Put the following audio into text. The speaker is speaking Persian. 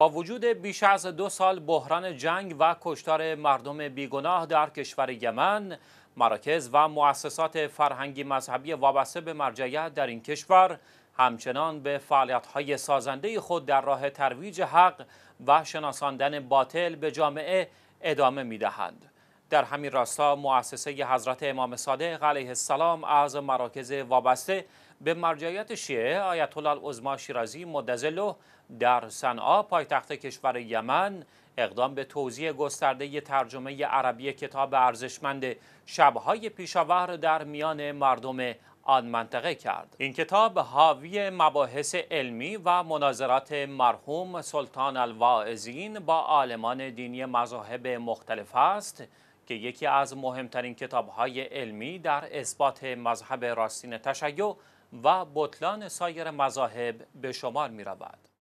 با وجود بیش از دو سال بحران جنگ و کشتار مردم بیگناه در کشور یمن مراکز و مؤسسات فرهنگی مذهبی وابسته به مرجعیت در این کشور همچنان به فعالیت‌های سازنده خود در راه ترویج حق و شناساندن باطل به جامعه ادامه می‌دهند. در همین راستا مؤسسه حضرت امام صادق علیه السلام از مراکز وابسته به مرجعیت شیعه آیت الله شیرازی مدزله در صنعا پایتخت کشور یمن اقدام به توزیع گسترده ترجمه عربی کتاب ارزشمند شبهای پیشاور در میان مردم آن منطقه کرد این کتاب حاوی مباحث علمی و مناظرات مرحوم سلطان الواعظین با عالمان دینی مذاهب مختلف است که یکی از مهمترین کتابهای علمی در اثبات مذهب راستین تشیع و بطلان سایر مذاهب به شمار می رود.